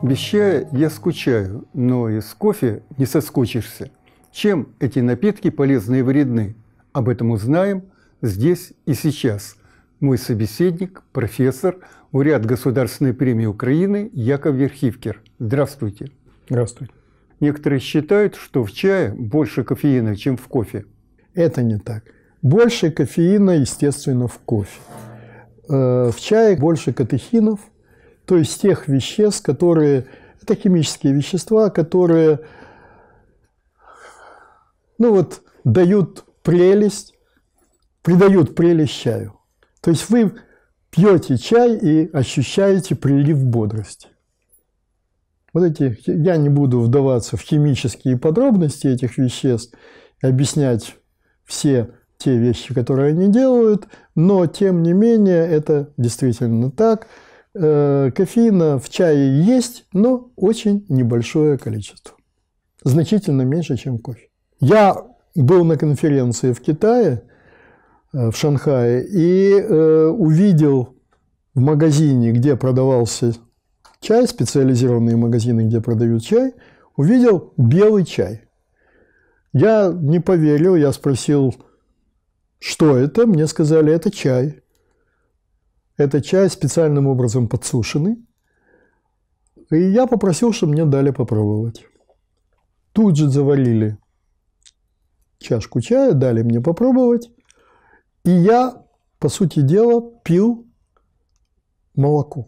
Без чая я скучаю, но из кофе не соскучишься. Чем эти напитки полезны и вредны? Об этом узнаем здесь и сейчас. Мой собеседник, профессор, уряд Государственной премии Украины Яков Верхивкер. Здравствуйте. Здравствуйте. Некоторые считают, что в чае больше кофеина, чем в кофе. Это не так. Больше кофеина, естественно, в кофе. Э, в чае больше катехинов – то есть тех веществ, которые, это химические вещества, которые, ну вот, дают прелесть, придают прелесть чаю. То есть вы пьете чай и ощущаете прилив бодрости. Вот эти, я не буду вдаваться в химические подробности этих веществ, объяснять все те вещи, которые они делают, но тем не менее это действительно так – Э, кофеина в чае есть, но очень небольшое количество. Значительно меньше, чем кофе. Я был на конференции в Китае, э, в Шанхае, и э, увидел в магазине, где продавался чай, специализированные магазины, где продают чай, увидел белый чай. Я не поверил, я спросил, что это? Мне сказали, это чай. Это чай специальным образом подсушенный. И я попросил, чтобы мне дали попробовать. Тут же заварили чашку чая, дали мне попробовать. И я, по сути дела, пил молоко.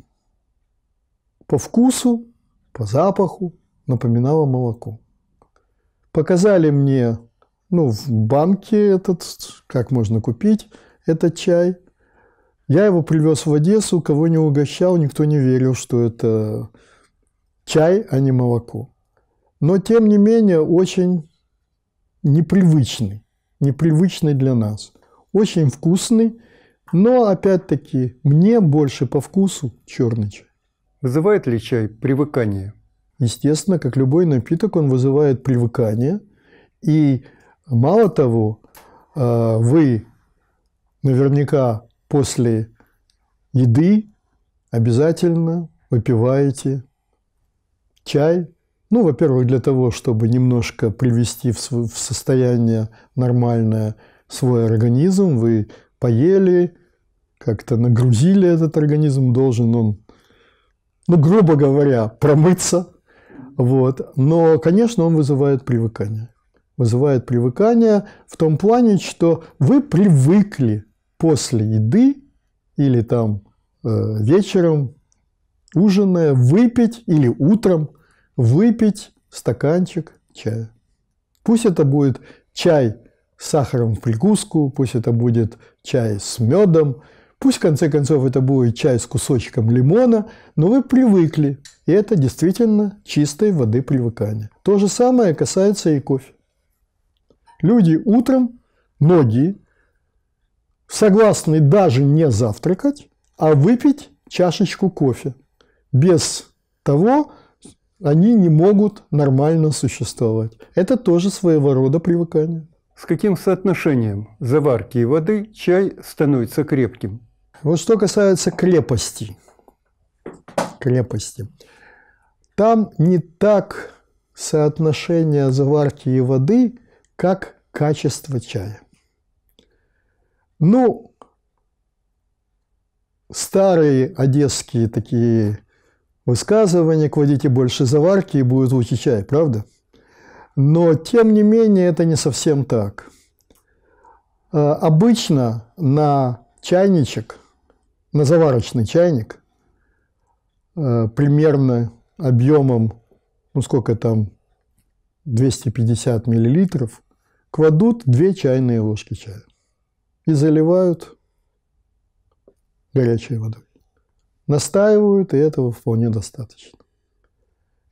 По вкусу, по запаху напоминало молоко. Показали мне, ну, в банке этот, как можно купить этот чай – я его привез в Одессу, кого не угощал, никто не верил, что это чай, а не молоко. Но, тем не менее, очень непривычный, непривычный для нас. Очень вкусный, но, опять-таки, мне больше по вкусу черный чай. Вызывает ли чай привыкание? Естественно, как любой напиток, он вызывает привыкание. И мало того, а, вы наверняка после еды обязательно выпиваете чай. Ну, во-первых, для того, чтобы немножко привести в состояние нормальное свой организм, вы поели, как-то нагрузили этот организм, должен он, ну, грубо говоря, промыться. Вот. Но, конечно, он вызывает привыкание. Вызывает привыкание в том плане, что вы привыкли после еды или там э, вечером, ужиная, выпить или утром выпить стаканчик чая. Пусть это будет чай с сахаром в пригуску, пусть это будет чай с медом, пусть в конце концов это будет чай с кусочком лимона, но вы привыкли, и это действительно чистой воды привыкания. То же самое касается и кофе. Люди утром, многие, согласны даже не завтракать, а выпить чашечку кофе. Без того они не могут нормально существовать. Это тоже своего рода привыкание. С каким соотношением заварки и воды чай становится крепким? Вот что касается крепости. Крепости. Там не так соотношение заварки и воды, как качество чая. Ну, старые одесские такие высказывания, кладите больше заварки и будет лучше чай, правда? Но, тем не менее, это не совсем так. А, обычно на чайничек, на заварочный чайник, а, примерно объемом, ну сколько там, 250 миллилитров, кладут 2 чайные ложки чая и заливают горячей водой. Настаивают, и этого вполне достаточно.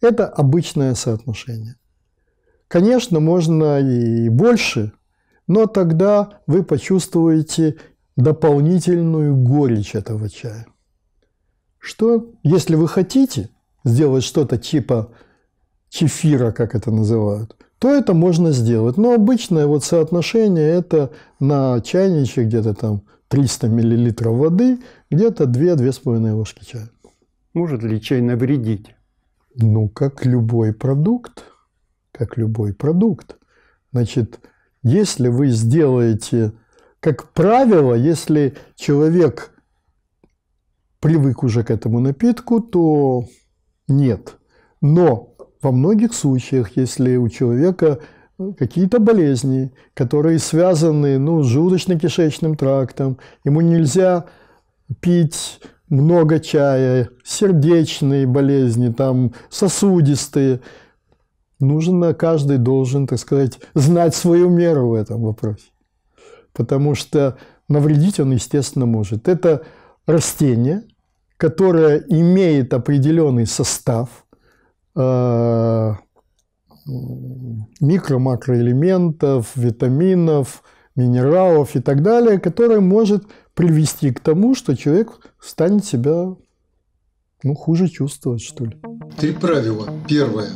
Это обычное соотношение. Конечно, можно и больше, но тогда вы почувствуете дополнительную горечь этого чая. Что, если вы хотите сделать что-то типа чефира, как это называют, то это можно сделать. Но обычное вот соотношение это на чайничек где-то там 300 мл воды, где-то 2-2,5 ложки чая. Может ли чай навредить? Ну, как любой продукт, как любой продукт. Значит, если вы сделаете, как правило, если человек привык уже к этому напитку, то нет. Но во многих случаях, если у человека какие-то болезни, которые связаны ну, с желудочно-кишечным трактом, ему нельзя пить много чая, сердечные болезни, там, сосудистые. Нужно, каждый должен, так сказать, знать свою меру в этом вопросе. Потому что навредить он, естественно, может. Это растение, которое имеет определенный состав – Э, микро-макроэлементов, витаминов, минералов и так далее, которое может привести к тому, что человек станет себя ну, хуже чувствовать, что ли. Три правила. Первое.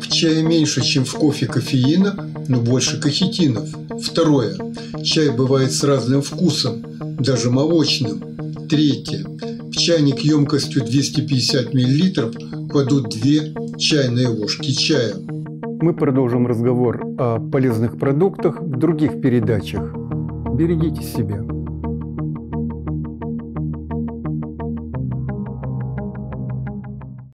В чае меньше, чем в кофе кофеина, но больше кахетинов. Второе. Чай бывает с разным вкусом, даже молочным. Третье. В чайник емкостью 250 мл кладут 2 чайные ложки чая. Мы продолжим разговор о полезных продуктах в других передачах. Берегите себя.